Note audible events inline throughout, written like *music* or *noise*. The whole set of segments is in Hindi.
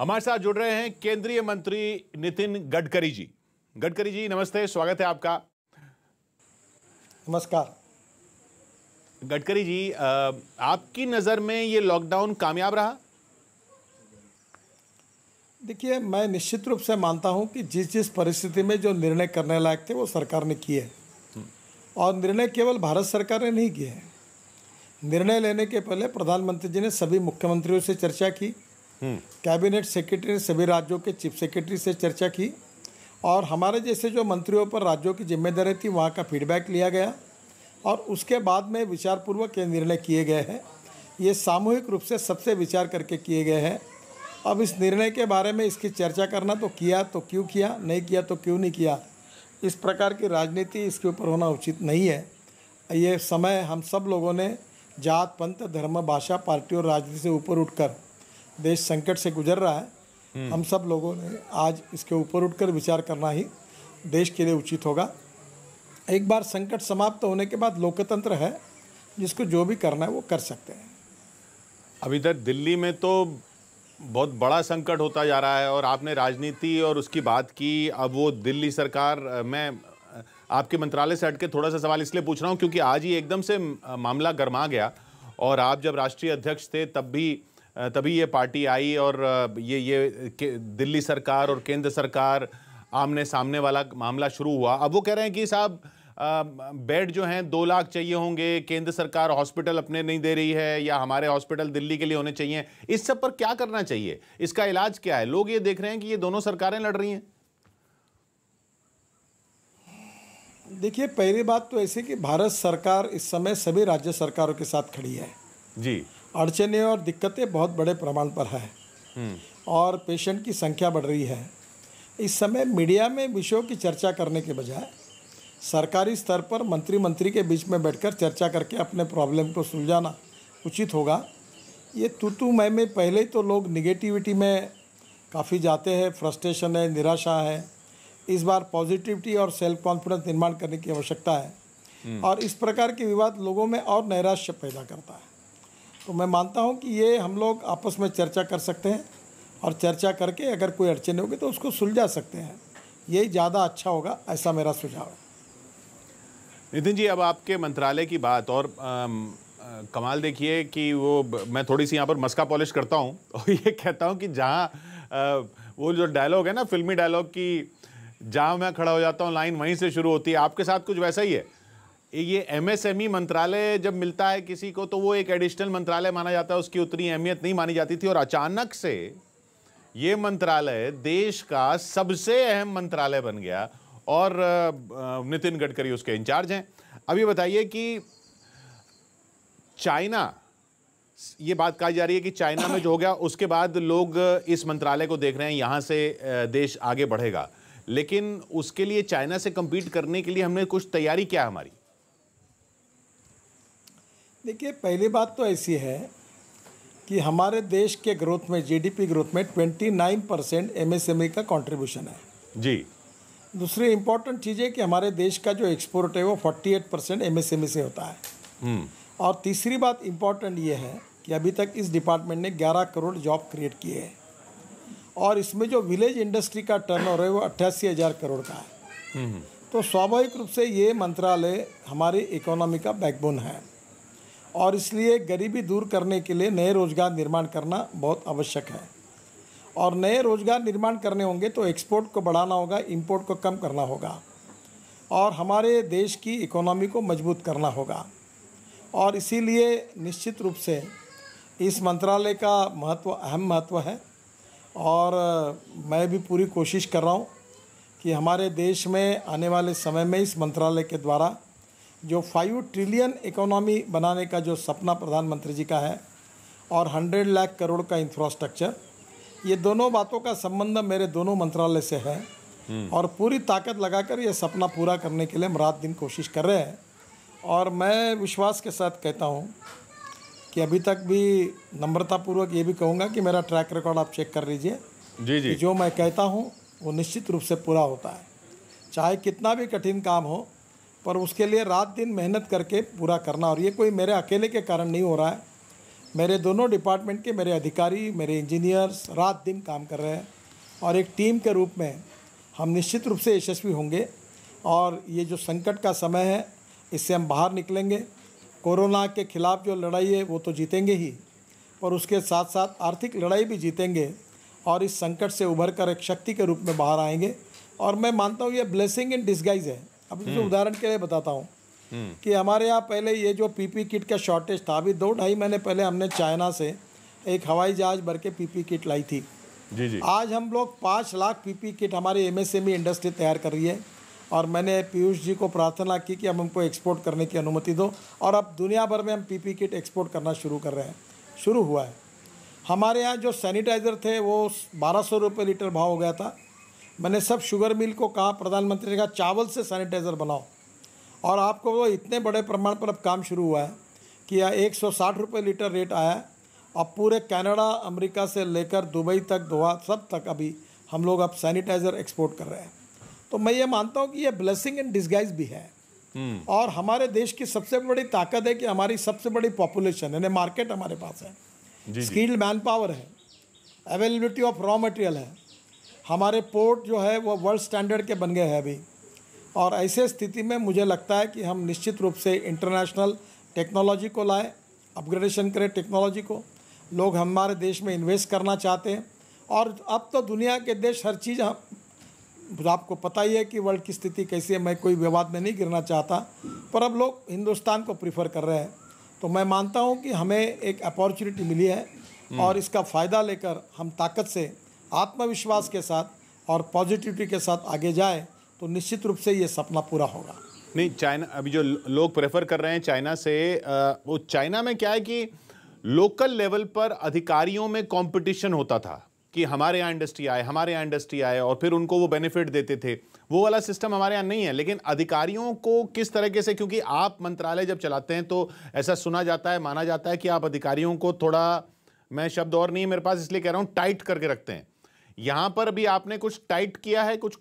हमारे साथ जुड़ रहे हैं केंद्रीय मंत्री नितिन गडकरी जी गडकरी जी नमस्ते स्वागत है आपका नमस्कार गडकरी जी आपकी नज़र में ये लॉकडाउन कामयाब रहा देखिए मैं निश्चित रूप से मानता हूं कि जिस जिस परिस्थिति में जो निर्णय करने लायक थे वो सरकार ने किए हम्म। और निर्णय केवल भारत सरकार ने नहीं किए निर्णय लेने के पहले प्रधानमंत्री जी ने सभी मुख्यमंत्रियों से चर्चा की कैबिनेट सेक्रेटरी ने सभी राज्यों के चीफ सेक्रेटरी से चर्चा की और हमारे जैसे जो मंत्रियों पर राज्यों की जिम्मेदारी थी वहाँ का फीडबैक लिया गया और उसके बाद में विचारपूर्वक ये निर्णय किए गए हैं ये सामूहिक रूप से सबसे विचार करके किए गए हैं अब इस निर्णय के बारे में इसकी चर्चा करना तो किया तो क्यों किया नहीं किया तो क्यों नहीं किया इस प्रकार की राजनीति इसके ऊपर होना उचित नहीं है ये समय हम सब लोगों ने जात पंथ धर्म भाषा पार्टी और राजनीति से ऊपर उठकर देश संकट से गुजर रहा है हम्म। हम सब लोगों ने आज इसके ऊपर उठकर विचार करना ही देश के लिए उचित होगा एक बार संकट समाप्त होने के बाद लोकतंत्र है जिसको जो भी करना है वो कर सकते हैं अभी तक दिल्ली में तो बहुत बड़ा संकट होता जा रहा है और आपने राजनीति और उसकी बात की अब वो दिल्ली सरकार मैं आपके मंत्रालय से हटके थोड़ा सा सवाल इसलिए पूछ रहा हूँ क्योंकि आज ही एकदम से मामला गर्मा गया और आप जब राष्ट्रीय अध्यक्ष थे तब भी तभी ये पार्टी आई और ये ये दिल्ली सरकार और केंद्र सरकार आमने सामने वाला मामला शुरू हुआ अब वो कह रहे हैं कि साहब बेड जो हैं दो लाख चाहिए होंगे केंद्र सरकार हॉस्पिटल अपने नहीं दे रही है या हमारे हॉस्पिटल दिल्ली के लिए होने चाहिए इस सब पर क्या करना चाहिए इसका इलाज क्या है लोग ये देख रहे हैं कि ये दोनों सरकारें लड़ रही हैं देखिए पहली बात तो ऐसे कि भारत सरकार इस समय सभी राज्य सरकारों के साथ खड़ी है जी अड़चने और दिक्कतें बहुत बड़े प्रमाण पर है हम्म। और पेशेंट की संख्या बढ़ रही है इस समय मीडिया में विषयों की चर्चा करने के बजाय सरकारी स्तर पर मंत्री मंत्री के बीच में बैठकर चर्चा करके अपने प्रॉब्लम को सुलझाना उचित होगा ये तू मैं में पहले ही तो लोग निगेटिविटी में काफ़ी जाते हैं फ्रस्ट्रेशन है निराशा है इस बार पॉजिटिविटी और सेल्फ कॉन्फिडेंस निर्माण करने की आवश्यकता है हम्म। और इस प्रकार के विवाद लोगों में और नैराश्य पैदा करता है तो मैं मानता हूँ कि ये हम लोग आपस में चर्चा कर सकते हैं और चर्चा करके अगर कोई अड़चन होगी तो उसको सुलझा सकते हैं यही ज़्यादा अच्छा होगा ऐसा मेरा सुझाव है नितिन जी अब आपके मंत्रालय की बात और आम, आ, कमाल देखिए कि वो मैं थोड़ी सी यहाँ पर मस्का पॉलिश करता हूँ *laughs* और ये कहता हूँ कि जहाँ वो जो डायलॉग है ना फिल्मी डायलॉग की जहाँ मैं खड़ा हो जाता हूँ लाइन वहीं से शुरू होती है आपके साथ कुछ वैसा ही है ये एमएसएमई e मंत्रालय जब मिलता है किसी को तो वो एक एडिशनल मंत्रालय माना जाता है उसकी उतनी अहमियत नहीं मानी जाती थी और अचानक से ये मंत्रालय देश का सबसे अहम मंत्रालय बन गया और नितिन गडकरी उसके इंचार्ज हैं अभी बताइए कि चाइना ये बात कही जा रही है कि चाइना में जो हो गया उसके बाद लोग इस मंत्रालय को देख रहे हैं यहाँ से देश आगे बढ़ेगा लेकिन उसके लिए चाइना से कम्पीट करने के लिए हमने कुछ तैयारी क्या है हमारी देखिए पहली बात तो ऐसी है कि हमारे देश के ग्रोथ में जीडीपी ग्रोथ में 29 परसेंट एमएसएमई का कंट्रीब्यूशन है जी दूसरी इम्पोर्टेंट चीज़ है कि हमारे देश का जो एक्सपोर्ट है वो 48 परसेंट एम से होता है हम्म। और तीसरी बात इम्पोर्टेंट ये है कि अभी तक इस डिपार्टमेंट ने 11 करोड़ जॉब क्रिएट किए हैं और इसमें जो विलेज इंडस्ट्री का ओवर है वो अट्ठासी हज़ार करोड़ का है हम्म। तो स्वाभाविक रूप से ये मंत्रालय हमारी इकोनॉमी का बैकबोन है और इसलिए गरीबी दूर करने के लिए नए रोज़गार निर्माण करना बहुत आवश्यक है और नए रोज़गार निर्माण करने होंगे तो एक्सपोर्ट को बढ़ाना होगा इम्पोर्ट को कम करना होगा और हमारे देश की इकोनॉमी को मजबूत करना होगा और इसीलिए निश्चित रूप से इस मंत्रालय का महत्व अहम महत्व है और मैं भी पूरी कोशिश कर रहा हूँ कि हमारे देश में आने वाले समय में इस मंत्रालय के द्वारा जो फाइव ट्रिलियन इकोनॉमी बनाने का जो सपना प्रधानमंत्री जी का है और हंड्रेड लाख करोड़ का इंफ्रास्ट्रक्चर ये दोनों बातों का संबंध मेरे दोनों मंत्रालय से है हम्म। और पूरी ताकत लगाकर ये सपना पूरा करने के लिए हम रात दिन कोशिश कर रहे हैं और मैं विश्वास के साथ कहता हूँ कि अभी तक भी नम्रतापूर्वक ये भी कहूँगा कि मेरा ट्रैक रिकॉर्ड आप चेक कर लीजिए जी जी जो मैं कहता हूँ वो निश्चित रूप से पूरा होता है चाहे कितना भी कठिन काम हो पर उसके लिए रात दिन मेहनत करके पूरा करना और ये कोई मेरे अकेले के कारण नहीं हो रहा है मेरे दोनों डिपार्टमेंट के मेरे अधिकारी मेरे इंजीनियर्स रात दिन काम कर रहे हैं और एक टीम के रूप में हम निश्चित रूप से यशस्वी होंगे और ये जो संकट का समय है इससे हम बाहर निकलेंगे कोरोना के खिलाफ जो लड़ाई है वो तो जीतेंगे ही और उसके साथ साथ आर्थिक लड़ाई भी जीतेंगे और इस संकट से उभर कर एक शक्ति के रूप में बाहर आएंगे और मैं मानता हूँ ये ब्लेसिंग इन डिस्गाइज है अब तो उदाहरण के लिए बताता हूँ कि हमारे यहाँ पहले ये जो पीपी किट का शॉर्टेज था अभी दो ढाई महीने पहले हमने चाइना से एक हवाई जहाज भर के पीपी किट लाई थी जी जी आज हम लोग पाँच लाख पीपी किट हमारे एमएसएमई इंडस्ट्री e तैयार कर रही है और मैंने पीयूष जी को प्रार्थना की कि हम उनको एक्सपोर्ट करने की अनुमति दो और अब दुनिया भर में हम पीपी किट एक्सपोर्ट करना शुरू कर रहे हैं शुरू हुआ है हमारे यहाँ जो सैनिटाइज़र थे वो बारह सौ रुपये लीटर भाव हो गया था मैंने सब शुगर मिल को कहा प्रधानमंत्री ने कहा चावल से सैनिटाइज़र बनाओ और आपको वो इतने बड़े प्रमाण पर अब काम शुरू हुआ है कि यह एक सौ साठ रुपये लीटर रेट आया है अब पूरे कनाडा अमेरिका से लेकर दुबई तक दोहा सब तक अभी हम लोग अब सैनिटाइज़र एक्सपोर्ट कर रहे हैं तो मैं ये मानता हूँ कि यह ब्लेसिंग एंड डिस्गाइज भी है हम्म। और हमारे देश की सबसे बड़ी ताकत है कि हमारी सबसे बड़ी पॉपुलेशन यानी मार्केट हमारे पास है स्किल्ड मैन पावर है अवेलेबिलिटी ऑफ रॉ मटेरियल है हमारे पोर्ट जो है वो वर्ल्ड स्टैंडर्ड के बन गए हैं अभी और ऐसे स्थिति में मुझे लगता है कि हम निश्चित रूप से इंटरनेशनल टेक्नोलॉजी को लाए अपग्रेडेशन करें टेक्नोलॉजी को लोग हमारे देश में इन्वेस्ट करना चाहते हैं और अब तो दुनिया के देश हर चीज़ हम आपको पता ही है कि वर्ल्ड की स्थिति कैसी है मैं कोई विवाद में नहीं गिरना चाहता पर अब लोग हिंदुस्तान को प्रीफर कर रहे हैं तो मैं मानता हूँ कि हमें एक अपॉर्चुनिटी मिली है हम्म। और इसका फ़ायदा लेकर हम ताकत से आत्मविश्वास के साथ और पॉजिटिविटी के साथ आगे जाए तो निश्चित रूप से ये सपना पूरा होगा नहीं चाइना अभी जो लोग प्रेफर कर रहे हैं चाइना से वो चाइना में क्या है कि लोकल लेवल पर अधिकारियों में कंपटीशन होता था कि हमारे यहाँ इंडस्ट्री आए हमारे यहाँ इंडस्ट्री आए और फिर उनको वो बेनिफिट देते थे वो वाला सिस्टम हमारे यहाँ नहीं है लेकिन अधिकारियों को किस तरीके से क्योंकि आप मंत्रालय जब चलाते हैं तो ऐसा सुना जाता है माना जाता है कि आप अधिकारियों को थोड़ा मैं शब्द और नहीं मेरे पास इसलिए कह रहा हूँ टाइट करके रखते हैं यहां पर भी आपने कुछ टाइट किया है कुछ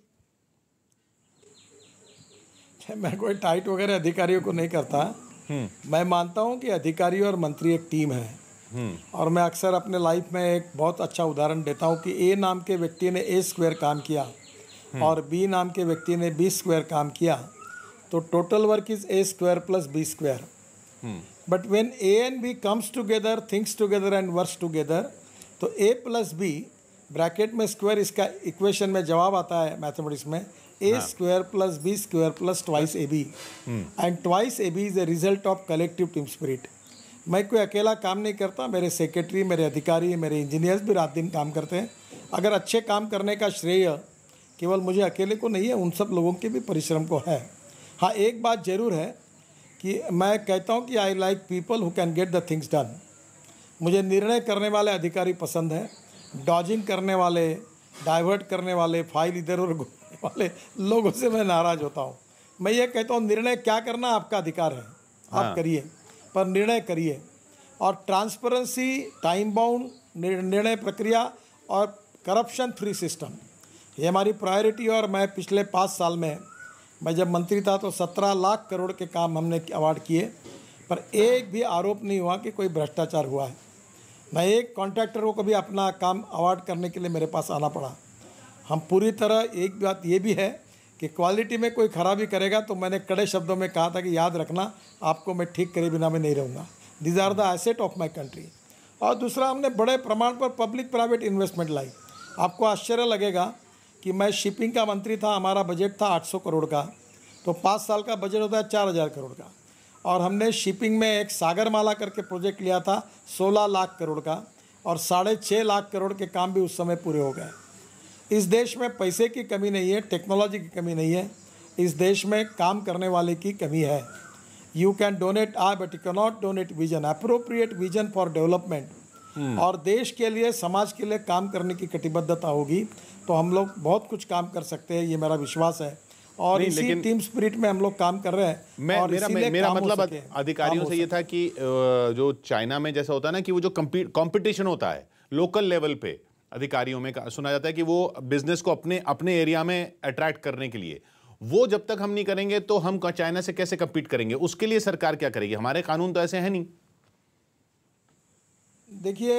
*laughs* मैं कोई टाइट वगैरह अधिकारियों को नहीं करता हम्म। मैं मानता हूं कि अधिकारी और मंत्री एक टीम है हम्म। और मैं अक्सर अपने लाइफ में एक बहुत अच्छा उदाहरण देता हूं कि ए नाम के व्यक्ति ने ए स्क्वायर काम किया हम्म। और बी नाम के व्यक्ति ने बी स्क्वायर काम किया तो total work is a square plus b square but when a and b comes together things together and work together तो ए प्लस बी ब्रैकेट में स्क्वायर इसका इक्वेशन में जवाब आता है मैथमेटिक्स में ए हाँ। Square plus b square plus twice a b and twice a b is a result of collective team spirit मैं कोई अकेला काम नहीं करता मेरे सेक्रेटरी मेरे अधिकारी मेरे इंजीनियर्स भी रात दिन काम करते हैं अगर अच्छे काम करने का श्रेय केवल मुझे अकेले को नहीं है उन सब लोगों के भी परिश्रम को है हाँ एक बात ज़रूर है कि मैं कहता हूँ कि I like people who can get the things done मुझे निर्णय करने वाले अधिकारी पसंद हैं डॉजिंग करने वाले डाइवर्ट करने वाले फाइल इधर उधर घूमने वाले लोगों से मैं नाराज़ होता हूँ मैं ये कहता हूँ निर्णय क्या करना आपका अधिकार है हाँ। आप करिए पर निर्णय करिए और ट्रांसपेरेंसी टाइम बाउंड निर्णय प्रक्रिया और करप्शन फ्री सिस्टम ये हमारी प्रायोरिटी और मैं पिछले पाँच साल में मैं जब मंत्री था तो सत्रह लाख करोड़ के काम हमने अवार्ड किए पर एक भी आरोप नहीं हुआ कि कोई भ्रष्टाचार हुआ है मैं एक कॉन्ट्रैक्टर को कभी अपना काम अवार्ड करने के लिए मेरे पास आना पड़ा हम पूरी तरह एक बात ये भी है कि क्वालिटी में कोई खराबी करेगा तो मैंने कड़े शब्दों में कहा था कि याद रखना आपको मैं ठीक करे बिना मैं नहीं रहूँगा these are the asset of my country और दूसरा हमने बड़े प्रमाण पर पब्लिक प्राइवेट इन्वेस्टमेंट लाई आपको आश्चर्य लगेगा कि मैं शिपिंग का मंत्री था हमारा बजट था 800 करोड़ का तो पाँच साल का बजट होता है चार हज़ार करोड़ का और हमने शिपिंग में एक सागरमाला करके प्रोजेक्ट लिया था 16 लाख करोड़ का और साढ़े छः लाख करोड़ के काम भी उस समय पूरे हो गए इस देश में पैसे की कमी नहीं है टेक्नोलॉजी की कमी नहीं है इस देश में काम करने वाले की कमी है you can donate eye but you cannot donate vision appropriate vision for development और देश के लिए समाज के लिए काम करने की कटिबद्धता होगी तो हम लोग बहुत कुछ काम कर सकते हैं ये मेरा विश्वास है और इसी टीम स्पिरिट में हम लोग काम कर रहे हैं मैं और मेरा मेरा मतलब अधिकारियों से ये था कि जो चाइना में जैसा होता है ना कि वो जो कंपटीशन होता है लोकल लेवल पे अधिकारियों में सुना जाता है कि वो बिजनेस को अपने अपने एरिया में अट्रैक्ट करने के लिए वो जब तक हम नहीं करेंगे तो हम चाइना से कैसे कम्पीट करेंगे उसके लिए सरकार क्या करेगी हमारे कानून तो ऐसे है नहीं देखिए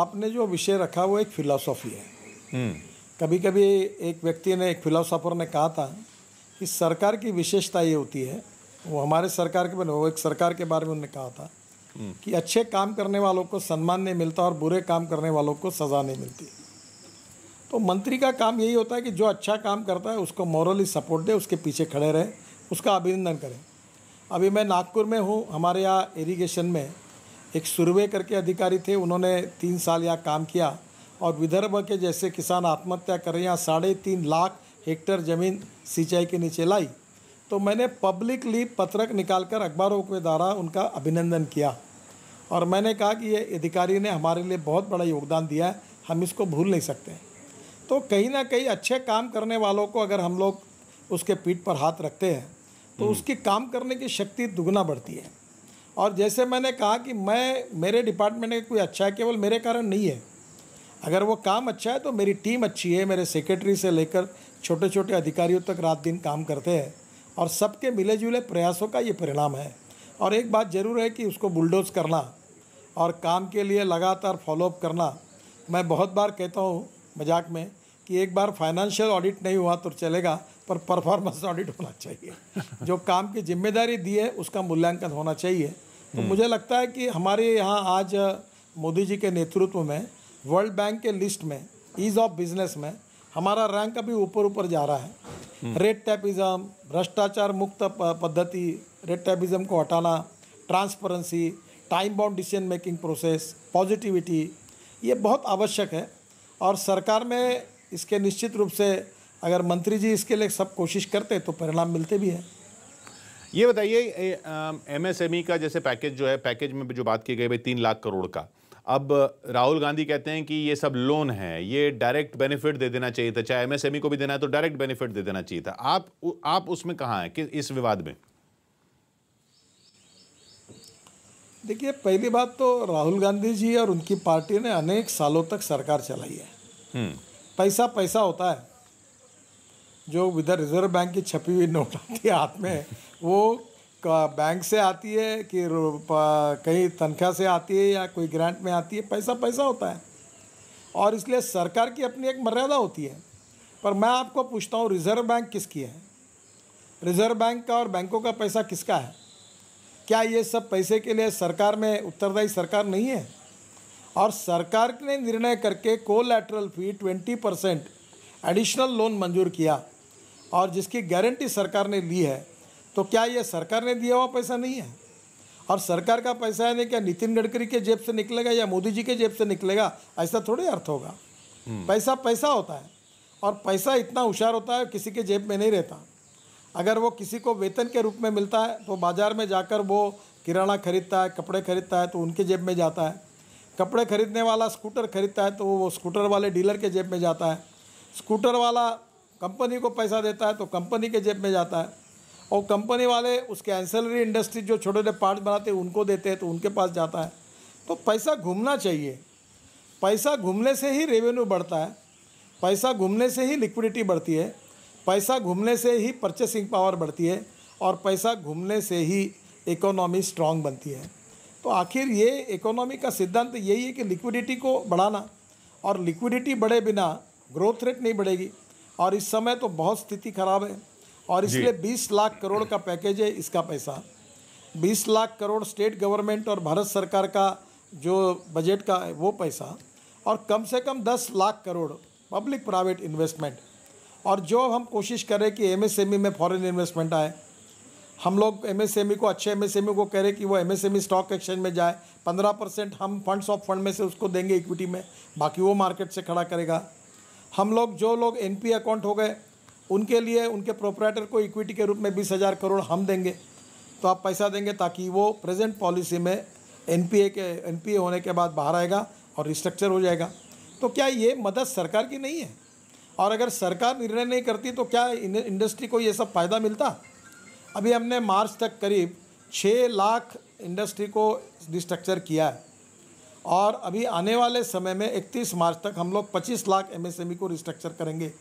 आपने जो विषय रखा वो एक फिलोसॉफी है हम्म। कभी कभी एक व्यक्ति ने एक फिलोसॉफर ने कहा था कि सरकार की विशेषता ये होती है वो हमारे सरकार के वो एक सरकार के बारे में उन्होंने कहा था हम्म। कि अच्छे काम करने वालों को सम्मान नहीं मिलता और बुरे काम करने वालों को सज़ा नहीं मिलती तो मंत्री का काम यही होता है कि जो अच्छा काम करता है उसको मॉरली सपोर्ट दे उसके पीछे खड़े रहे उसका अभिनंदन करें अभी मैं नागपुर में हूँ हमारे यहाँ इरीगेशन में एक सुरवे करके अधिकारी थे उन्होंने तीन साल यहाँ काम किया और विदर्भ के जैसे किसान आत्महत्या कर रहे हैं यहाँ साढ़े तीन लाख हेक्टर ज़मीन सिंचाई के नीचे लाई तो मैंने पब्लिकली पत्रक निकालकर अखबारों के द्वारा उनका अभिनंदन किया और मैंने कहा कि ये अधिकारी ने हमारे लिए बहुत बड़ा योगदान दिया है हम इसको भूल नहीं सकते तो कहीं ना कहीं अच्छे काम करने वालों को अगर हम लोग उसके पीठ पर हाथ रखते हैं तो हम्म। उसकी काम करने की शक्ति दुगना बढ़ती है और जैसे मैंने कहा कि मैं मेरे डिपार्टमेंट में कोई अच्छा है केवल मेरे कारण नहीं है अगर वो काम अच्छा है तो मेरी टीम अच्छी है मेरे सेक्रेटरी से लेकर छोटे छोटे अधिकारियों तक रात दिन काम करते हैं और सबके मिले जुले प्रयासों का ये परिणाम है और एक बात ज़रूर है कि उसको बुलडोज करना और काम के लिए लगातार फॉलोअप करना मैं बहुत बार कहता हूँ मजाक में कि एक बार फाइनेंशियल ऑडिट नहीं हुआ तो चलेगा पर परफॉर्मेंस ऑडिट होना चाहिए *laughs* जो काम की जिम्मेदारी दी है उसका मूल्यांकन होना चाहिए तो हम्म। मुझे लगता है कि हमारे यहाँ आज मोदी जी के नेतृत्व में वर्ल्ड बैंक के लिस्ट में ईज ऑफ बिजनेस में हमारा रैंक अभी ऊपर ऊपर जा रहा है रेड टैपिज़म हम्म। भ्रष्टाचार मुक्त पद्धति रेड टैपिज़म को हटाना transparency time bound decision making process positivity ये बहुत आवश्यक है और सरकार में इसके निश्चित रूप से अगर मंत्री जी इसके लिए सब कोशिश करते तो परिणाम मिलते भी हैं ये बताइए एमएसएमई e का जैसे पैकेज जो है पैकेज में जो बात की गई भाई तीन लाख करोड़ का अब राहुल गांधी कहते हैं कि ये सब लोन है ये डायरेक्ट बेनिफिट दे देना चाहिए था चाहे एमएसएमई e को भी देना है तो डायरेक्ट बेनिफिट दे देना चाहिए था आप आप उसमें कहाँ हैं कि इस विवाद में देखिए पहली बात तो राहुल गांधी जी और उनकी पार्टी ने अनेक सालों तक सरकार चलाई है हम्म। पैसा पैसा होता है जो इधर रिजर्व बैंक की छपी हुई नोट आती है हाथ में वो बैंक से आती है कि कहीं तनख्वाह से आती है या कोई ग्रांट में आती है पैसा पैसा होता है और इसलिए सरकार की अपनी एक मर्यादा होती है पर मैं आपको पूछता हूँ रिज़र्व बैंक किसकी है रिज़र्व बैंक का और बैंकों का पैसा किसका है क्या ये सब पैसे के लिए सरकार में उत्तरदायी सरकार नहीं है और सरकार ने निर्णय करके लेटरल फी ट्वेंटी परसेंट एडिशनल लोन मंजूर किया और जिसकी गारंटी सरकार ने ली है तो क्या ये सरकार ने दिया हुआ पैसा नहीं है और सरकार का पैसा है नहीं क्या नितिन गडकरी के जेब से निकलेगा या मोदी जी के जेब से निकलेगा ऐसा थोड़ी अर्थ होगा हम्म। पैसा पैसा होता है और पैसा इतना होशियार होता है किसी के जेब में नहीं रहता अगर वो किसी को वेतन के रूप में मिलता है तो बाज़ार में जाकर वो किराना खरीदता है कपड़े खरीदता है तो उनके जेब में जाता है कपड़े खरीदने वाला स्कूटर खरीदता है तो वो स्कूटर वाले डीलर के जेब में जाता है स्कूटर वाला कंपनी को पैसा देता है तो कंपनी के जेब में जाता है और कंपनी वाले उसके एंसलरी इंडस्ट्री जो छोटे छोटे पार्ट बनाते हैं उनको देते हैं तो उनके पास जाता है तो पैसा घूमना चाहिए पैसा घूमने से ही रेवेन्यू बढ़ता है पैसा घूमने से ही लिक्विडिटी बढ़ती है पैसा घूमने से ही परचेसिंग पावर बढ़ती है और पैसा घूमने से ही इकोनॉमी स्ट्रांग बनती है तो आखिर ये इकोनॉमी का सिद्धांत यही है कि लिक्विडिटी को बढ़ाना और लिक्विडिटी बढ़े बिना ग्रोथ रेट नहीं बढ़ेगी और इस समय तो बहुत स्थिति खराब है और इसलिए 20 लाख करोड़ का पैकेज है इसका पैसा 20 लाख करोड़ स्टेट गवर्नमेंट और भारत सरकार का जो बजट का है वो पैसा और कम से कम 10 lakh crore public private investment और जो हम कोशिश कर रहे कि एमएसएमई e में फॉरेन इन्वेस्टमेंट आए हम लोग एमएसएमई e को अच्छे एमएसएमई e को कह रहे कि वो एमएसएमई स्टॉक एक्सचेंज में जाए पंद्रह परसेंट हम फंड्स ऑफ फंड में से उसको देंगे इक्विटी में बाकी वो मार्केट से खड़ा करेगा हम लोग जो लोग एन अकाउंट हो गए उनके लिए उनके प्रोपराइटर को इक्विटी के रूप में बीस हज़ार करोड़ हम देंगे तो आप पैसा देंगे ताकि वो प्रेजेंट पॉलिसी में एन के एन होने के बाद बाहर आएगा और रिस्ट्रक्चर हो जाएगा तो क्या ये मदद सरकार की नहीं है और अगर सरकार निर्णय नहीं करती तो क्या इंडस्ट्री को ये सब फ़ायदा मिलता अभी हमने मार्च तक करीब छः लाख इंडस्ट्री को डिस्ट्रक्चर किया है और अभी आने वाले समय में 31 मार्च तक हम लोग 25 लाख एमएसएमई e को रिस्ट्रक्चर करेंगे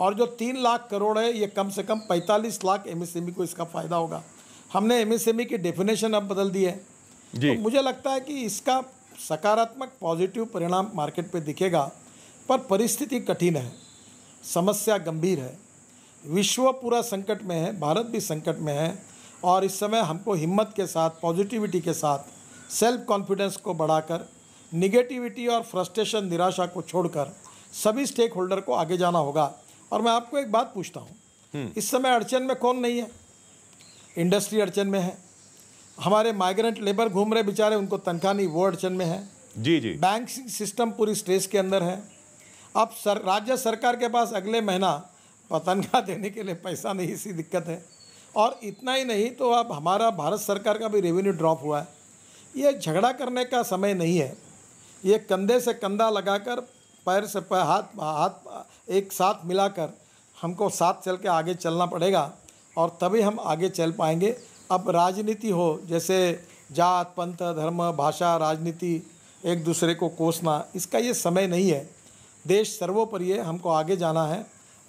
और जो तीन लाख करोड़ है ये कम से कम पैंतालीस लाख एमएसएमई e को इसका फ़ायदा होगा हमने एमएसएमई e की डेफिनेशन अब बदल दी है जी। तो मुझे लगता है कि इसका सकारात्मक पॉजिटिव परिणाम मार्केट पे दिखेगा पर परिस्थिति कठिन है समस्या गंभीर है विश्व पूरा संकट में है भारत भी संकट में है और इस समय हमको हिम्मत के साथ पॉजिटिविटी के साथ सेल्फ कॉन्फिडेंस को बढ़ाकर निगेटिविटी और फ्रस्ट्रेशन निराशा को छोड़कर सभी स्टेक होल्डर को आगे जाना होगा और मैं आपको एक बात पूछता हूँ हम्म। इस समय अड़चन में कौन नहीं है इंडस्ट्री अड़चन में है हमारे माइग्रेंट लेबर घूम रहे बेचारे उनको तनख्वाह नहीं वो अड़चन में है जी जी बैंक सिस्टम पूरी स्ट्रेस के अंदर है अब सर राज्य सरकार के पास अगले महीना तनख्वाह देने के लिए पैसा नहीं इसी दिक्कत है और इतना ही नहीं तो अब हमारा भारत सरकार का भी रेवेन्यू ड्रॉप हुआ है ये झगड़ा करने का समय नहीं है ये कंधे से कंधा लगाकर पैर से पैर हाथ हाथ एक साथ मिलाकर हमको साथ चल के आगे चलना पड़ेगा और तभी हम आगे चल पाएंगे अब राजनीति हो जैसे जात पंथ धर्म भाषा राजनीति एक दूसरे को कोसना इसका ये समय नहीं है देश सर्वोपरि है हमको आगे जाना है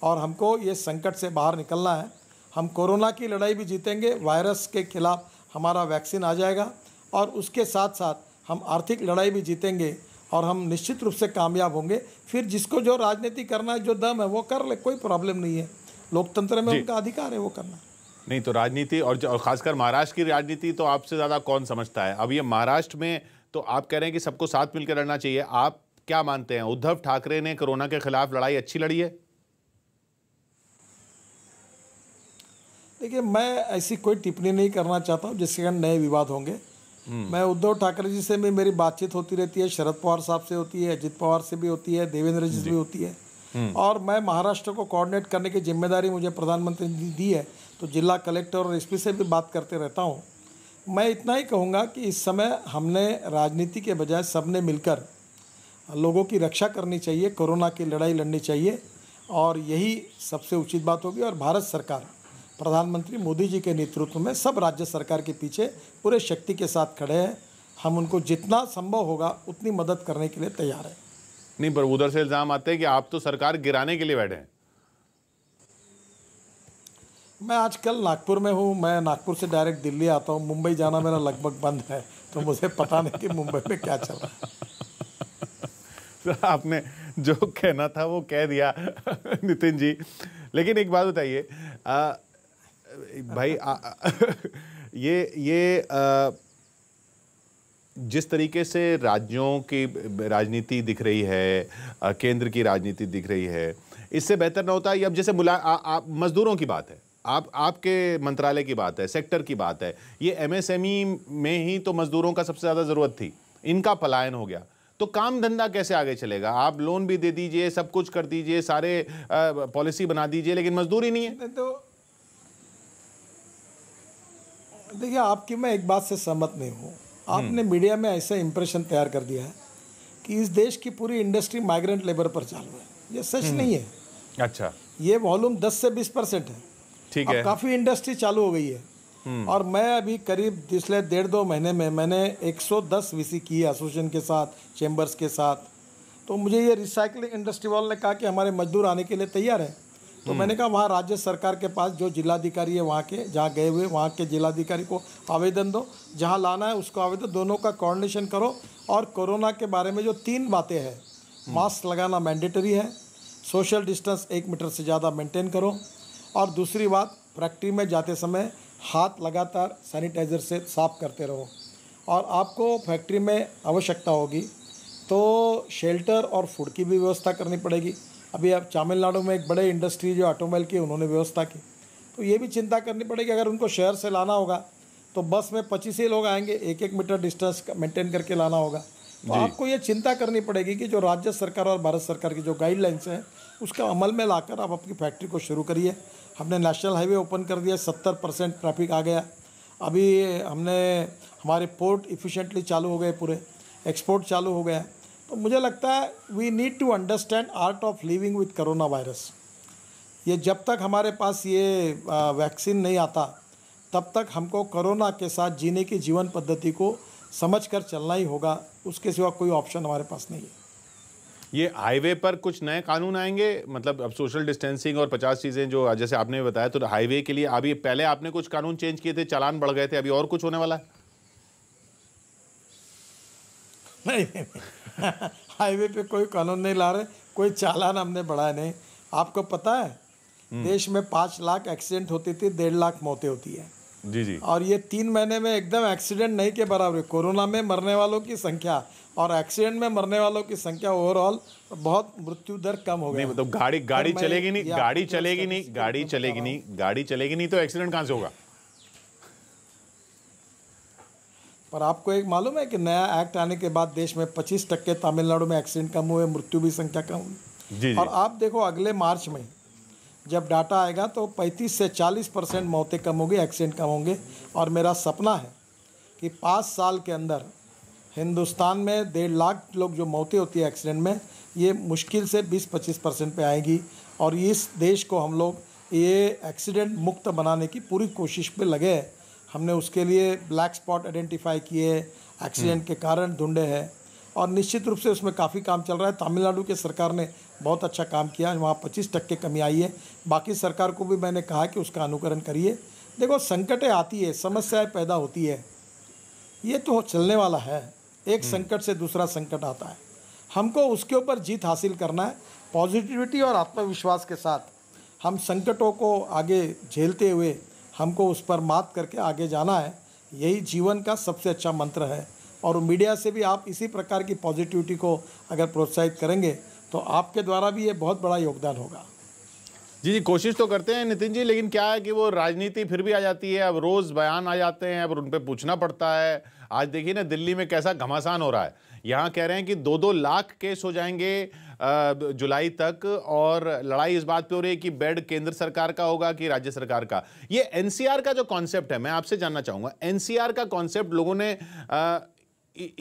और हमको ये संकट से बाहर निकलना है हम कोरोना की लड़ाई भी जीतेंगे वायरस के खिलाफ हमारा वैक्सीन आ जाएगा और उसके साथ साथ हम आर्थिक लड़ाई भी जीतेंगे और हम निश्चित रूप से कामयाब होंगे फिर जिसको जो राजनीति करना है जो दम है वो कर ले कोई प्रॉब्लम नहीं है लोकतंत्र में उनका अधिकार है वो करना नहीं तो राजनीति और, और खासकर महाराष्ट्र की राजनीति तो आपसे ज़्यादा कौन समझता है अब ये महाराष्ट्र में तो आप कह रहे हैं कि सबको साथ मिलकर लड़ना चाहिए आप क्या मानते हैं उद्धव ठाकरे ने कोरोना के खिलाफ लड़ाई अच्छी लड़ी है देखिए मैं ऐसी कोई टिप्पणी नहीं करना चाहता हूँ जिसके कारण नए विवाद होंगे मैं उद्धव ठाकरे जी से भी मेरी बातचीत होती रहती है शरद पवार साहब से होती है अजित पवार से भी होती है देवेंद्र जी से भी होती है हम्म। और मैं महाराष्ट्र को कोऑर्डिनेट करने की जिम्मेदारी मुझे प्रधानमंत्री जी दी है तो जिला कलेक्टर और एसपी से भी बात करते रहता हूँ मैं इतना ही कहूँगा कि इस समय हमने राजनीति के बजाय सबने मिलकर लोगों की रक्षा करनी चाहिए कोरोना की लड़ाई लड़नी चाहिए और यही सबसे उचित बात होगी और भारत सरकार प्रधानमंत्री मोदी जी के नेतृत्व में सब राज्य सरकार के पीछे पूरे शक्ति के साथ खड़े हैं हम उनको जितना संभव होगा उतनी मदद करने के लिए तैयार हैं नहीं पर उधर से इल्ज़ाम आते हैं कि आप तो सरकार गिराने के लिए बैठे हैं मैं आजकल नागपुर में हूँ मैं नागपुर से डायरेक्ट दिल्ली आता हूँ मुंबई जाना मेरा लगभग बंद है तो मुझे पता नहीं कि मुंबई में क्या चल रहा है *laughs* आपने जो कहना था वो कह दिया *laughs* नितिन जी लेकिन एक बात बताइए भाई *laughs* आ, *laughs* ये ये आ, जिस तरीके से राज्यों की राजनीति दिख रही है केंद्र की राजनीति दिख रही है इससे बेहतर ना होता है अब जैसे मुला आ, आ, मजदूरों की बात है आप आपके मंत्रालय की बात है सेक्टर की बात है ये एमएसएमई e में ही तो मजदूरों का सबसे ज़्यादा ज़रूरत थी इनका पलायन हो गया तो काम धंधा कैसे आगे चलेगा आप लोन भी दे दीजिए सब कुछ कर दीजिए सारे पॉलिसी बना दीजिए लेकिन मजदूरी नहीं है तो देखिए आपकी मैं एक बात से सहमत नहीं हूँ आपने हम्म। मीडिया में ऐसा इंप्रेशन तैयार कर दिया है कि इस देश की पूरी इंडस्ट्री माइग्रेंट लेबर पर चालू है ये सच हम्म। नहीं है अच्छा ये वॉल्यूम 10 से 20 परसेंट है ठीक है काफ़ी इंडस्ट्री चालू हो गई है हम्म। और मैं अभी करीब पिछले डेढ़ दो महीने में मैंने 110 वीसी की है एसोसिएशन के साथ चेम्बर्स के साथ तो मुझे ये रिसाइकलिंग इंडस्ट्री वाले ने कहा कि हमारे मजदूर आने के लिए तैयार है तो हम्म। मैंने कहा वहाँ राज्य सरकार के पास जो जिलाधिकारी है वहाँ के जहाँ गए हुए वहाँ के जिलाधिकारी को आवेदन दो जहाँ लाना है उसको आवेदन दोनों का कोऑर्डिनेशन करो और कोरोना के बारे में जो तीन बातें हैं मास्क हम्म। लगाना मैंडेटरी है सोशल डिस्टेंस एक मीटर से ज़्यादा मेंटेन करो और दूसरी बात फैक्ट्री में जाते समय हाथ लगातार सैनिटाइज़र से साफ करते रहो और आपको फैक्ट्री में आवश्यकता होगी तो शेल्टर और फूड की भी व्यवस्था करनी पड़ेगी अभी अब तमिलनाडु में एक बड़े इंडस्ट्री जो ऑटोमोबाइल की उन्होंने व्यवस्था की तो ये भी चिंता करनी पड़ेगी अगर उनको शहर से लाना होगा तो बस में पच्चीस ही लोग आएंगे एक एक मीटर डिस्टेंस मेंटेन करके लाना होगा तो आपको ये चिंता करनी पड़ेगी कि जो राज्य सरकार और भारत सरकार की जो गाइडलाइंस हैं उसका अमल में लाकर आप अपनी फैक्ट्री को शुरू करिए हमने नेशनल हाईवे ओपन कर दिया सत्तर परसेंट ट्रैफिक आ गया अभी हमने हमारे पोर्ट इफ़िशेंटली चालू हो गए पूरे एक्सपोर्ट चालू हो गया तो मुझे लगता है we need to understand art of living with corona virus ये जब तक हमारे पास ये वैक्सीन नहीं आता तब तक हमको कोरोना के साथ जीने की जीवन पद्धति को समझ कर चलना ही होगा उसके सिवा कोई ऑप्शन हमारे पास नहीं है ये हाईवे पर कुछ नए कानून आएंगे मतलब अब सोशल डिस्टेंसिंग और पचास चीज़ें जो जैसे आपने बताया तो हाईवे के लिए अभी पहले आपने कुछ कानून चेंज किए थे चालान बढ़ गए थे अभी और कुछ होने वाला है नहीं, नहीं, नहीं। हाईवे पे कोई कानून नहीं ला रहे कोई चालान हमने बढ़ाया नहीं आपको पता है हम्म। देश में पाँच लाख एक्सीडेंट होती थी डेढ़ लाख मौतें होती है जी जी और ये तीन महीने में एकदम एक्सीडेंट नहीं के बराबर है कोरोना में मरने वालों की संख्या और एक्सीडेंट में मरने वालों की संख्या ओवरऑल बहुत मृत्यु दर कम हो गई मतलब गाड़ी गाड़ी चलेगी नहीं गाड़ी चलेगी नहीं गाड़ी तो चलेगी नहीं गाड़ी चलेगी नहीं तो एक्सीडेंट कहाँ से होगा पर आपको एक मालूम है कि नया एक्ट आने के बाद देश में 25 टक्के तमिलनाडु में एक्सीडेंट कम हुए मृत्यु भी संख्या कम हुई और आप देखो अगले मार्च में जब डाटा आएगा तो 35 से 40 परसेंट मौतें कम होगी एक्सीडेंट कम होंगे और मेरा सपना है कि पाँच साल के अंदर हिंदुस्तान में डेढ़ लाख लोग जो मौतें होती है एक्सीडेंट में ये मुश्किल से 20-25 परसेंट पर आएगी और इस देश को हम लोग ये एक्सीडेंट मुक्त बनाने की पूरी कोशिश पे लगे हैं हमने उसके लिए ब्लैक स्पॉट आइडेंटिफाई किए एक्सीडेंट हम्म। के कारण ढूंढे हैं और निश्चित रूप से उसमें काफ़ी काम चल रहा है तमिलनाडु के सरकार ने बहुत अच्छा काम किया वहाँ पच्चीस टक्के कमी आई है बाकी सरकार को भी मैंने कहा कि उसका अनुकरण करिए देखो संकटें आती है समस्याएं पैदा होती है ये तो चलने वाला है एक हम्म। संकट से दूसरा संकट आता है हमको उसके ऊपर जीत हासिल करना है पॉजिटिविटी और आत्मविश्वास के साथ हम संकटों को आगे झेलते हुए हमको उस पर मात करके आगे जाना है यही जीवन का सबसे अच्छा मंत्र है और मीडिया से भी आप इसी प्रकार की पॉजिटिविटी को अगर प्रोत्साहित करेंगे तो आपके द्वारा भी ये बहुत बड़ा योगदान होगा जी जी कोशिश तो करते हैं नितिन जी लेकिन क्या है कि वो राजनीति फिर भी आ जाती है अब रोज़ बयान आ जाते हैं अब उन पर पूछना पड़ता है आज देखिए ना दिल्ली में कैसा घमासान हो रहा है यहाँ कह रहे हैं कि दो दो लाख केस हो जाएंगे जुलाई तक और लड़ाई इस बात पे हो रही है कि बेड केंद्र सरकार का होगा कि राज्य सरकार का ये एनसीआर का जो कॉन्सेप्ट है मैं आपसे जानना चाहूँगा एनसीआर का कॉन्सेप्ट लोगों ने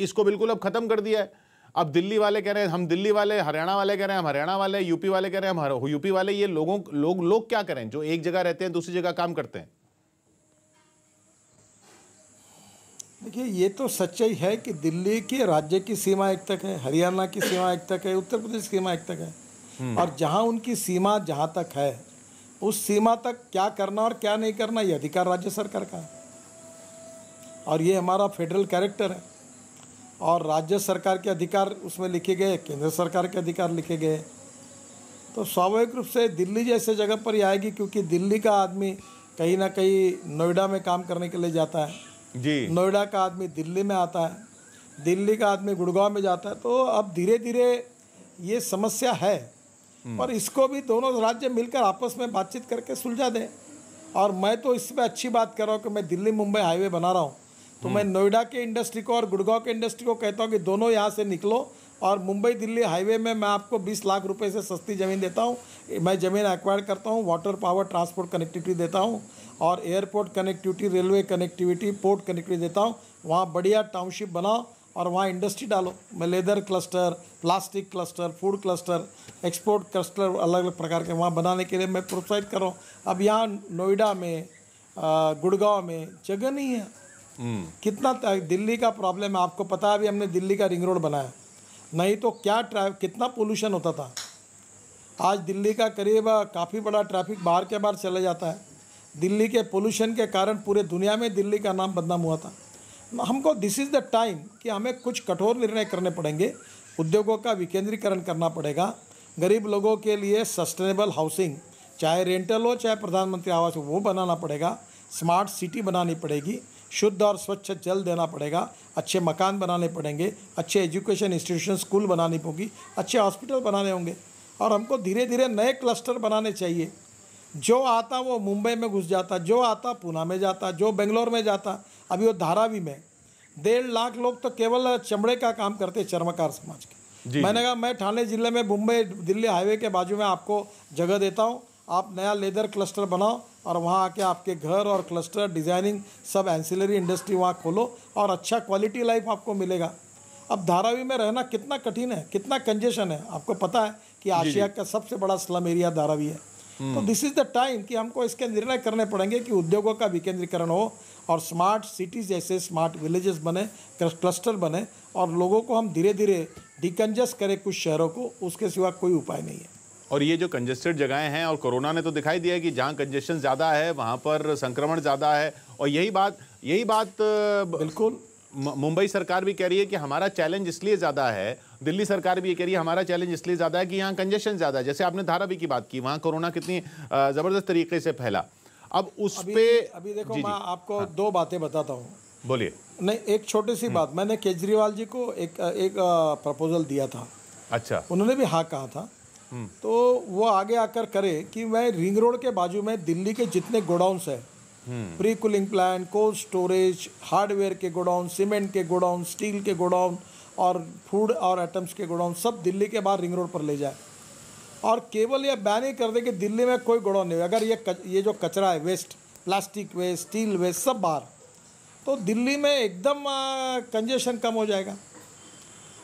इसको बिल्कुल अब ख़त्म कर दिया है अब दिल्ली वाले कह रहे हैं हम दिल्ली वाले हरियाणा वाले कह रहे हैं हम हरियाणा वाले यूपी वाले कह रहे हैं हम यूपी वाले ये लोगों लोग लोग क्या करें जो एक जगह रहते हैं दूसरी जगह काम करते हैं देखिए ये तो सच्चाई है कि दिल्ली के राज्य की सीमा एक तक है हरियाणा की सीमा एक तक है उत्तर प्रदेश की सीमा एक तक है हम्म। और जहाँ उनकी सीमा जहाँ तक है उस सीमा तक क्या करना और क्या नहीं करना ये अधिकार राज्य सरकार का है और ये हमारा फेडरल कैरेक्टर है और राज्य सरकार के अधिकार उसमें लिखे गए केंद्र सरकार के अधिकार लिखे गए तो स्वाभाविक रूप से दिल्ली जैसे जगह पर ही आएगी क्योंकि दिल्ली का आदमी कहीं ना कहीं नोएडा में काम करने के लिए जाता है जी नोएडा का आदमी दिल्ली में आता है दिल्ली का आदमी गुड़गांव में जाता है तो अब धीरे धीरे ये समस्या है हम्म। पर इसको भी दोनों राज्य मिलकर आपस में बातचीत करके सुलझा दें और मैं तो इसमें अच्छी बात कर रहा हूँ कि मैं दिल्ली मुंबई हाईवे बना रहा हूँ तो हम्म। मैं नोएडा के इंडस्ट्री को और गुड़गांव के इंडस्ट्री को कहता हूँ कि दोनों यहाँ से निकलो और मुंबई दिल्ली हाईवे में मैं आपको 20 लाख रुपए से सस्ती ज़मीन देता हूँ मैं ज़मीन एक्वायर करता हूँ वाटर पावर ट्रांसपोर्ट कनेक्टिविटी देता हूँ और airport connectivity railway connectivity port connectivity देता हूँ वहाँ बढ़िया टाउनशिप बनाओ और वहाँ इंडस्ट्री डालो मैं leather cluster plastic cluster food cluster export cluster अलग अलग प्रकार के वहाँ बनाने के लिए मैं प्रोत्साहित कर रहा हूँ अब यहाँ नोएडा में गुड़गांव में जगह नहीं है हम्म। कितना दिल्ली का प्रॉब्लम है आपको पता है अभी हमने दिल्ली का रिंग रोड बनाया नहीं तो क्या ट्रैफ कितना पोल्यूशन होता था आज दिल्ली का करीब काफ़ी बड़ा ट्रैफिक बाहर के बाहर चला जाता है दिल्ली के पोल्यूशन के कारण पूरे दुनिया में दिल्ली का नाम बदनाम हुआ था हमको दिस इज़ द टाइम कि हमें कुछ कठोर निर्णय करने पड़ेंगे उद्योगों का विकेंद्रीकरण करना पड़ेगा गरीब लोगों के लिए सस्टेनेबल हाउसिंग चाहे रेंटल हो चाहे प्रधानमंत्री आवास हो वो बनाना पड़ेगा स्मार्ट सिटी बनानी पड़ेगी शुद्ध और स्वच्छ जल देना पड़ेगा अच्छे मकान बनाने पड़ेंगे अच्छे एजुकेशन इंस्टीट्यूशन स्कूल बनानी होगी अच्छे हॉस्पिटल बनाने होंगे और हमको धीरे धीरे नए क्लस्टर बनाने चाहिए जो आता वो मुंबई में घुस जाता जो आता पूना में जाता जो बेंगलोर में जाता अभी वो धारावी में डेढ़ लाख लोग तो केवल चमड़े का काम करते चर्मकार समाज के मैंने कहा मैं ठाणे ज़िले में मुंबई दिल्ली हाईवे के बाजू में आपको जगह देता हूँ आप नया लेदर क्लस्टर बनाओ और वहाँ आके आपके घर और क्लस्टर डिज़ाइनिंग सब एंसिलरी इंडस्ट्री वहाँ खोलो और अच्छा क्वालिटी लाइफ आपको मिलेगा अब धारावी में रहना कितना कठिन है कितना कंजेशन है आपको पता है कि आशिया का सबसे बड़ा स्लम एरिया धारावी है हम्म। तो दिस इज़ द टाइम कि हमको इसके निर्णय करने पड़ेंगे कि उद्योगों का विकेंद्रीकरण हो और स्मार्ट सिटीज़ जैसे स्मार्ट विलेजेस बने क्लस्टर बने और लोगों को हम धीरे धीरे डिकंजस्ट करें कुछ शहरों को उसके सिवा कोई उपाय नहीं है और ये जो कंजेस्टेड जगहें हैं और कोरोना ने तो दिखाई दिया है कि जहाँ कंजेशन ज़्यादा है वहाँ पर संक्रमण ज़्यादा है और यही बात यही बात बिल्कुल मुंबई सरकार भी कह रही है कि हमारा चैलेंज इसलिए ज़्यादा है दिल्ली सरकार भी ये कह रही है हमारा चैलेंज इसलिए ज़्यादा है कि यहाँ कंजेशन ज़्यादा है जैसे आपने धारावी की बात की वहाँ कोरोना कितनी ज़बरदस्त तरीके से फैला अब उस अभी, अभी देखो जी, मैं आपको हाँ। दो बातें बताता हूँ बोलिए नहीं एक छोटी सी हम्म। बात मैंने केजरीवाल जी को एक एक प्रपोजल दिया था अच्छा उन्होंने भी हाँ कहा था तो वो आगे आकर करे कि मैं रिंग रोड के बाजू में दिल्ली के जितने गोडाउन है pre cooling plant cold storage hardware के गोडाउन सीमेंट के गोडाउन स्टील के गोडाउन और फूड और आइटम्स के गोडाउन सब दिल्ली के बाहर रिंग रोड पर ले जाए और केवल यह बैन ही कर दे कि दिल्ली में कोई गोडाउन नहीं अगर ये कच, ये जो कचरा है waste plastic waste steel waste सब बाहर तो दिल्ली में एकदम कंजेशन कम हो जाएगा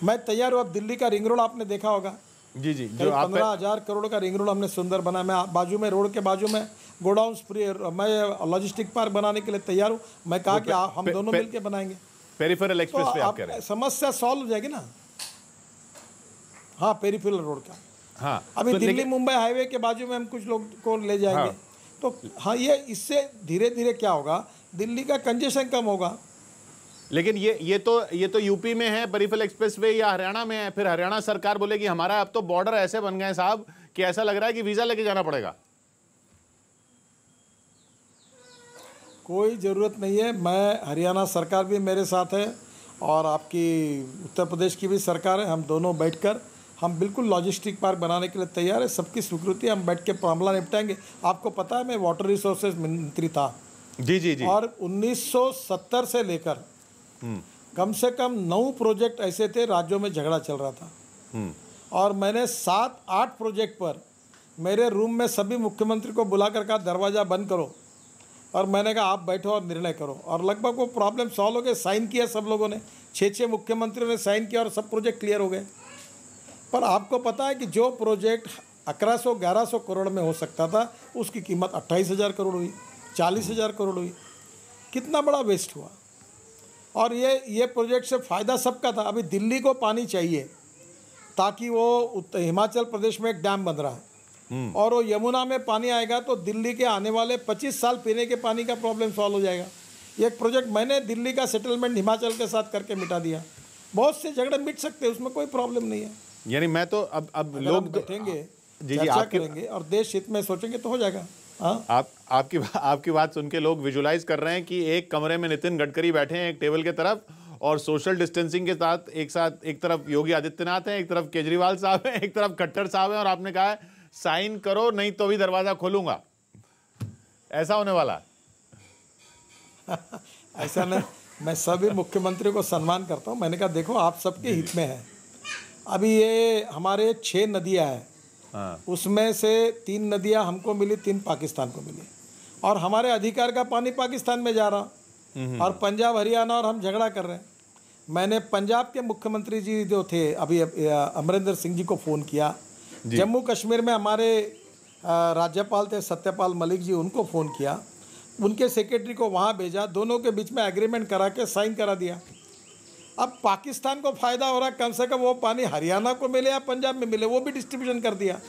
मैं तैयार हूँ अब दिल्ली का रिंग रोड आपने देखा होगा जी जी जो पंद्रह हजार करोड़ का रिंग रोड हमने सुंदर बनाया मैं बाजू में रोड के बाजू में गोडाउन मैं लॉजिस्टिक पार्क बनाने के लिए तैयार हूँ मैं कहा कि हम दोनों मिल के बनाएंगे पेरीफेरल एक्सप्रेस तो पे आप, आप कह रहे हैं समस्या सॉल्व हो जाएगी ना हाँ पेरीफेरल रोड का हाँ अभी तो दिल्ली मुंबई हाईवे के बाजू में हम कुछ लोग को ले जाएंगे हाँ, तो हाँ ये इससे धीरे धीरे क्या होगा दिल्ली का कंजेशन कम होगा लेकिन ये ये तो ये तो यूपी में है बरीफल एक्सप्रेसवे या हरियाणा में है फिर हरियाणा सरकार बोलेगी हमारा अब तो बॉर्डर ऐसे बन गए साहब कि ऐसा लग रहा है कि वीज़ा लेके जाना पड़ेगा कोई ज़रूरत नहीं है मैं हरियाणा सरकार भी मेरे साथ है और आपकी उत्तर प्रदेश की भी सरकार है हम दोनों बैठकर हम बिल्कुल लॉजिस्टिक पार्क बनाने के लिए तैयार है सबकी स्वीकृति हम बैठ के मामला निपटाएंगे आपको पता है मैं वाटर रिसोर्सेज मंत्री था जी जी जी और 1970 से लेकर कम से कम नौ प्रोजेक्ट ऐसे थे राज्यों में झगड़ा चल रहा था हम्म। और मैंने सात आठ प्रोजेक्ट पर मेरे रूम में सभी मुख्यमंत्री को बुलाकर कहा दरवाज़ा बंद करो और मैंने कहा आप बैठो और निर्णय करो और लगभग वो प्रॉब्लम सॉल्व हो गए साइन किया सब लोगों ने छः छः मुख्यमंत्रियों ने साइन किया और सब प्रोजेक्ट क्लियर हो गए पर आपको पता है कि जो प्रोजेक्ट अठारह सौ ग्यारह सौ करोड़ में हो सकता था उसकी कीमत अट्ठाईस हज़ार करोड़ हुई चालीस हज़ार करोड़ हुई कितना बड़ा वेस्ट हुआ और ये ये प्रोजेक्ट से फ़ायदा सबका था अभी दिल्ली को पानी चाहिए ताकि वो हिमाचल प्रदेश में एक डैम बन रहा है हम्म। और वो यमुना में पानी आएगा तो दिल्ली के आने वाले 25 साल पीने के पानी का प्रॉब्लम सॉल्व हो जाएगा ये एक प्रोजेक्ट मैंने दिल्ली का सेटलमेंट हिमाचल के साथ करके मिटा दिया बहुत से झगड़े मिट सकते हैं उसमें कोई प्रॉब्लम नहीं है यानी मैं तो अब अब लोग तो- बैठेंगे जी, जी, आप करेंगे और देश हित में सोचेंगे तो हो जाएगा हाँ? आप आपकी आपकी बात सुन के लोग विजुलाइज कर रहे हैं कि एक कमरे में नितिन गडकरी बैठे हैं एक टेबल के तरफ और सोशल डिस्टेंसिंग के साथ एक साथ एक तरफ योगी आदित्यनाथ हैं एक तरफ केजरीवाल साहब हैं एक तरफ खट्टर साहब हैं और आपने कहा है साइन करो नहीं तो भी दरवाजा खोलूंगा ऐसा होने वाला *laughs* ऐसा नहीं मैं सभी मुख्यमंत्री को सम्मान करता हूँ मैंने कहा देखो आप सबके हित में है अभी ये हमारे छः नदियाँ हैं हाँ। उसमें से तीन नदियाँ हमको मिली तीन पाकिस्तान को मिली और हमारे अधिकार का पानी पाकिस्तान में जा रहा हम्म। और पंजाब हरियाणा और हम झगड़ा कर रहे हैं मैंने पंजाब के मुख्यमंत्री जी जो थे अभी अमरिंदर सिंह जी को फ़ोन किया जम्मू कश्मीर में हमारे राज्यपाल थे सत्यपाल मलिक जी उनको फ़ोन किया उनके सेक्रेटरी को वहाँ भेजा दोनों के बीच में एग्रीमेंट करा के साइन करा दिया अब पाकिस्तान को फ़ायदा हो रहा है कम से कम वो पानी हरियाणा को मिले या पंजाब में मिले वो भी डिस्ट्रीब्यूशन कर दिया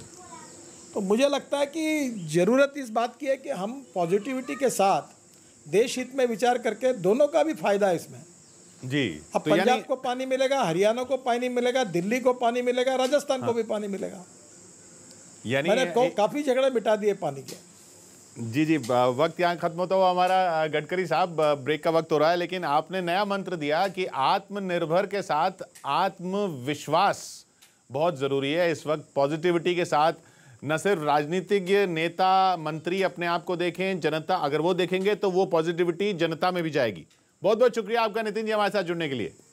तो मुझे लगता है कि ज़रूरत इस बात की है कि हम पॉजिटिविटी के साथ देश हित में विचार करके दोनों का भी फायदा है इसमें जी अब तो पंजाब को पानी मिलेगा हरियाणा को पानी मिलेगा दिल्ली को पानी मिलेगा राजस्थान हाँ। को भी पानी मिलेगा यानी मैंने काफ़ी झगड़े मिटा दिए पानी के जी जी वक्त यहाँ खत्म होता हुआ हमारा गडकरी साहब ब्रेक का वक्त हो रहा है लेकिन आपने नया मंत्र दिया कि आत्मनिर्भर के साथ आत्मविश्वास बहुत ज़रूरी है इस वक्त पॉजिटिविटी के साथ न सिर्फ राजनीतिज्ञ नेता मंत्री अपने आप को देखें जनता अगर वो देखेंगे तो वो पॉजिटिविटी जनता में भी जाएगी बहुत बहुत शुक्रिया आपका नितिन जी हमारे साथ जुड़ने के लिए